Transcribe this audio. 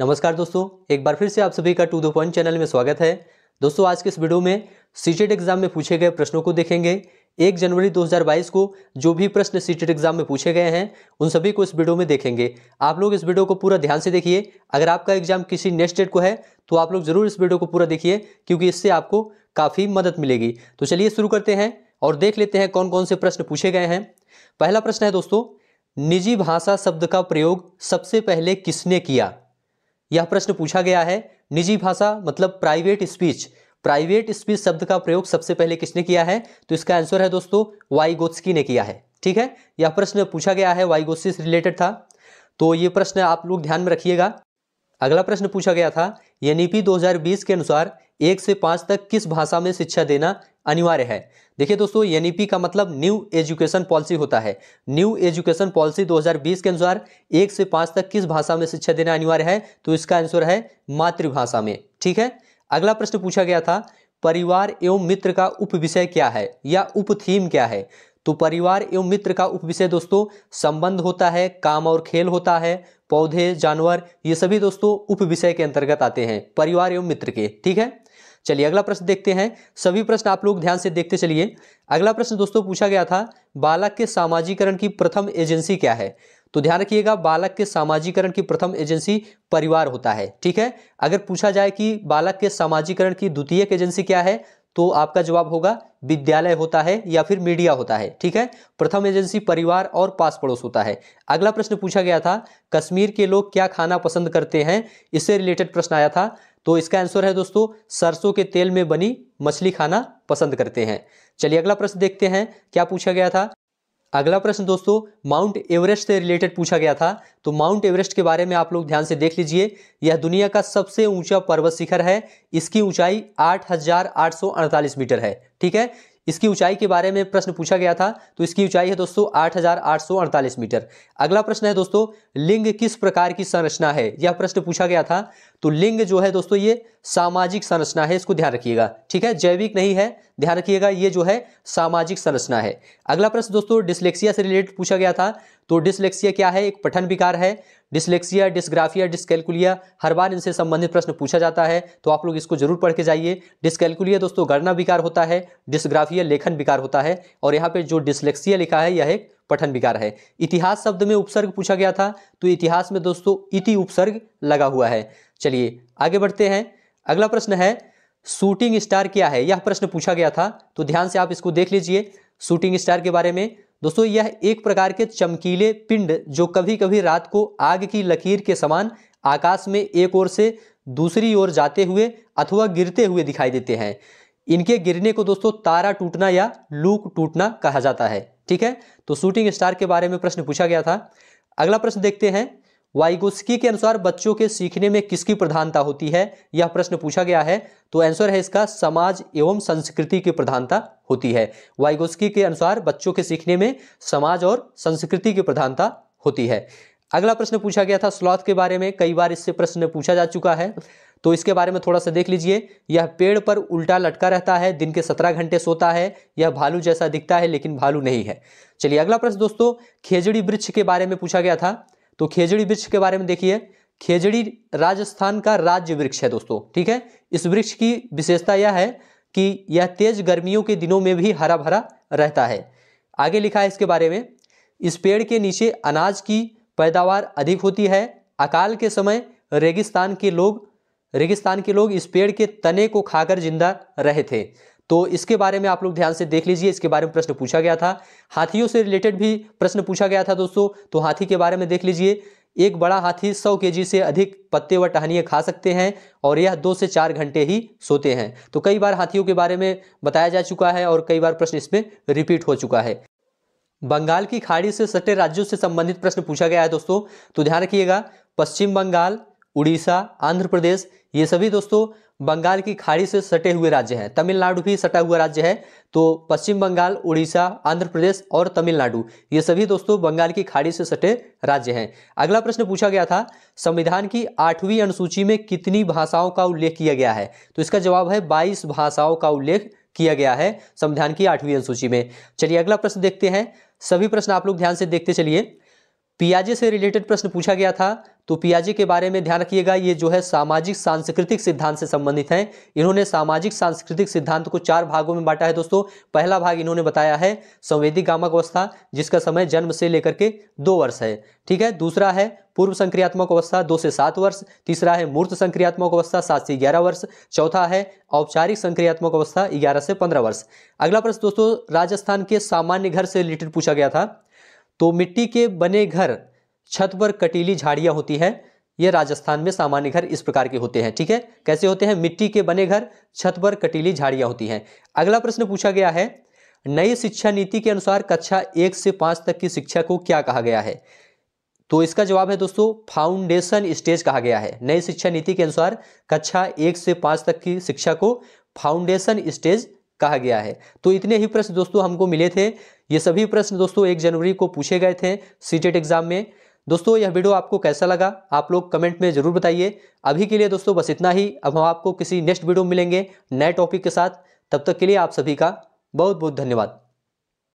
नमस्कार दोस्तों एक बार फिर से आप सभी का टू द पॉइंट चैनल में स्वागत है दोस्तों आज के इस वीडियो में सीटेट एग्जाम में पूछे गए प्रश्नों को देखेंगे एक जनवरी 2022 को जो भी प्रश्न सीटेट एग्जाम में पूछे गए हैं उन सभी को इस वीडियो में देखेंगे आप लोग इस वीडियो को पूरा ध्यान से देखिए अगर आपका एग्जाम किसी नेक्स्ट डेट को है तो आप लोग जरूर इस वीडियो को पूरा देखिए क्योंकि इससे आपको काफ़ी मदद मिलेगी तो चलिए शुरू करते हैं और देख लेते हैं कौन कौन से प्रश्न पूछे गए हैं पहला प्रश्न है दोस्तों निजी भाषा शब्द का प्रयोग सबसे पहले किसने किया यह प्रश्न पूछा गया है निजी भाषा मतलब प्राइवेट स्पीच प्राइवेट स्पीच शब्द का प्रयोग सबसे पहले किसने किया है तो इसका आंसर है दोस्तों वाई गोत्सकी ने किया है ठीक है यह प्रश्न पूछा गया है वाई वाइगोत्स्की से रिलेटेड था तो ये प्रश्न आप लोग ध्यान में रखिएगा अगला प्रश्न पूछा गया था एनईपी बीस के अनुसार एक से पाँच तक किस भाषा में शिक्षा देना अनिवार्य है देखिए दोस्तों एनईपी का मतलब न्यू एजुकेशन पॉलिसी होता है न्यू एजुकेशन पॉलिसी 2020 के अनुसार एक से पांच तक किस भाषा में शिक्षा देना अनिवार्य है तो इसका आंसर है मातृभाषा में ठीक है अगला प्रश्न पूछा गया था परिवार एवं मित्र का उप विषय क्या है या उप थीम क्या है तो परिवार एवं मित्र का उप विषय दोस्तों संबंध होता है काम और खेल होता है पौधे जानवर ये सभी दोस्तों उप विषय के अंतर्गत आते हैं परिवार एवं मित्र के ठीक है चलिए अगला प्रश्न देखते हैं सभी प्रश्न आप लोग ध्यान से देखते चलिए अगला प्रश्न दोस्तों पूछा गया था बालक के सामाजिकरण की प्रथम एजेंसी क्या है तो ध्यान रखिएगा बालक के सामाजिकरण की प्रथम एजेंसी परिवार होता है ठीक है अगर पूछा जाए कि बालक के सामाजिकरण की द्वितीय एजेंसी क्या है तो आपका जवाब होगा विद्यालय होता है या फिर मीडिया होता है ठीक है प्रथम एजेंसी परिवार और पास पड़ोस होता है अगला प्रश्न पूछा गया था कश्मीर के लोग क्या खाना पसंद करते हैं इससे रिलेटेड प्रश्न आया था तो इसका आंसर है दोस्तों सरसों के तेल में बनी मछली खाना पसंद करते हैं चलिए अगला प्रश्न देखते हैं क्या पूछा गया था अगला प्रश्न दोस्तों माउंट एवरेस्ट से रिलेटेड पूछा गया था तो माउंट एवरेस्ट के बारे में आप लोग ध्यान से देख लीजिए यह दुनिया का सबसे ऊंचा पर्वत शिखर है इसकी ऊंचाई आठ मीटर है ठीक है इसकी ऊंचाई के बारे में प्रश्न पूछा गया था तो इसकी ऊंचाई है दोस्तों 8,848 मीटर अगला प्रश्न है दोस्तों लिंग किस प्रकार की संरचना है यह प्रश्न पूछा गया था तो लिंग जो है दोस्तों ये सामाजिक संरचना है इसको ध्यान रखिएगा ठीक है जैविक नहीं है ध्यान रखिएगा ये जो है सामाजिक संरचना है अगला प्रश्न दोस्तों डिसलेक्सिया से रिलेटेड पूछा गया था तो डिसलेक्सिया क्या है एक पठन विकार है डिसलेक्सिया डिस्ग्राफिया डिस्कैलकुलिया हर बार इनसे संबंधित प्रश्न पूछा जाता है तो आप लोग इसको जरूर पढ़ के जाइए डिस्कैलकुलिया दोस्तों गणना विकार होता है डिस्ग्राफिया लेखन विकार होता है और यहाँ पे जो डिसलेक्सिया लिखा है यह एक पठन विकार है इतिहास शब्द में उपसर्ग पूछा गया था तो इतिहास में दोस्तों इति उपसर्ग लगा हुआ है चलिए आगे बढ़ते हैं अगला प्रश्न है शूटिंग स्टार क्या है यह प्रश्न पूछा गया था तो ध्यान से आप इसको देख लीजिए शूटिंग स्टार के बारे में दोस्तों यह एक प्रकार के चमकीले पिंड जो कभी कभी रात को आग की लकीर के समान आकाश में एक ओर से दूसरी ओर जाते हुए अथवा गिरते हुए दिखाई देते हैं इनके गिरने को दोस्तों तारा टूटना या लूक टूटना कहा जाता है ठीक है तो शूटिंग स्टार के बारे में प्रश्न पूछा गया था अगला प्रश्न देखते हैं वाइगोस्की के अनुसार बच्चों के सीखने में किसकी प्रधानता होती है यह प्रश्न पूछा गया है तो आंसर है इसका समाज एवं संस्कृति की प्रधानता होती है वाइगोस्की के अनुसार बच्चों के सीखने में समाज और संस्कृति की प्रधानता होती है अगला प्रश्न पूछा गया था स्लॉथ के बारे में कई बार इससे प्रश्न पूछा जा चुका है तो इसके बारे में थोड़ा सा देख लीजिए यह पेड़ पर उल्टा लटका रहता है दिन के सत्रह घंटे सोता है यह भालू जैसा दिखता है लेकिन भालू नहीं है चलिए अगला प्रश्न दोस्तों खेजड़ी वृक्ष के बारे में पूछा गया था तो खेजड़ी वृक्ष के बारे में देखिए खेजड़ी राजस्थान का राज्य वृक्ष है दोस्तों ठीक है इस वृक्ष की विशेषता यह है कि यह तेज गर्मियों के दिनों में भी हरा भरा रहता है आगे लिखा है इसके बारे में इस पेड़ के नीचे अनाज की पैदावार अधिक होती है अकाल के समय रेगिस्तान के लोग रेगिस्तान के लोग इस पेड़ के तने को खाकर जिंदा रहे थे तो इसके बारे में आप लोग ध्यान से देख लीजिए इसके बारे में प्रश्न पूछा गया था हाथियों से रिलेटेड भी प्रश्न पूछा गया था दोस्तों तो हाथी के बारे में देख लीजिए एक बड़ा हाथी 100 के से अधिक पत्ते व टहनियाँ खा सकते हैं और यह दो से चार घंटे ही सोते हैं तो कई बार हाथियों के बारे में बताया जा चुका है और कई बार प्रश्न इसमें रिपीट हो चुका है बंगाल की खाड़ी से सटे राज्यों से संबंधित प्रश्न पूछा गया है दोस्तों तो ध्यान रखिएगा पश्चिम बंगाल उड़ीसा आंध्र प्रदेश ये सभी दोस्तों बंगाल की खाड़ी से सटे हुए राज्य हैं तमिलनाडु भी सटा हुआ राज्य है तो पश्चिम बंगाल उड़ीसा आंध्र प्रदेश और तमिलनाडु ये सभी दोस्तों बंगाल की खाड़ी से सटे राज्य हैं अगला प्रश्न पूछा गया था संविधान की आठवीं अनुसूची में कितनी भाषाओं का उल्लेख किया गया है तो इसका जवाब है बाईस भाषाओं का उल्लेख किया गया है संविधान की आठवीं अनुसूची में चलिए अगला प्रश्न देखते हैं सभी प्रश्न आप लोग ध्यान से देखते चलिए पियाजे से रिलेटेड प्रश्न पूछा गया था तो पियाजी के बारे में ध्यान रखिएगा ये जो है सामाजिक सांस्कृतिक सिद्धांत से संबंधित हैं इन्होंने सामाजिक सांस्कृतिक सिद्धांत को चार भागों में बांटा है दोस्तों पहला भाग इन्होंने बताया है संवेदी गामक अवस्था जिसका समय जन्म से लेकर के दो वर्ष है ठीक है दूसरा है पूर्व संक्रियात्मक अवस्था दो से सात वर्ष तीसरा है मूर्त संक्रियात्मक अवस्था सात से ग्यारह वर्ष चौथा है औपचारिक संक्रियात्मक अवस्था ग्यारह से पंद्रह वर्ष अगला प्रश्न दोस्तों राजस्थान के सामान्य घर से रिलेटेड पूछा गया था तो मिट्टी के बने घर छत पर कटीली झाड़ियाँ होती हैं ये राजस्थान में सामान्य घर इस प्रकार के होते हैं ठीक है कैसे होते हैं मिट्टी के बने घर छत पर कटीली झाड़ियाँ होती हैं अगला प्रश्न पूछा गया है नई शिक्षा नीति के अनुसार कक्षा एक से पाँच तक की शिक्षा को क्या कहा गया है तो इसका जवाब है दोस्तों फाउंडेशन स्टेज कहा गया है नई शिक्षा नीति के अनुसार कक्षा एक से पाँच तक की शिक्षा को फाउंडेशन स्टेज कहा गया है तो इतने ही प्रश्न दोस्तों हमको मिले थे ये सभी प्रश्न दोस्तों एक जनवरी को पूछे गए थे सीटेट एग्जाम में दोस्तों यह वीडियो आपको कैसा लगा आप लोग कमेंट में ज़रूर बताइए अभी के लिए दोस्तों बस इतना ही अब हम आपको किसी नेक्स्ट वीडियो में मिलेंगे नए टॉपिक के साथ तब तक के लिए आप सभी का बहुत बहुत धन्यवाद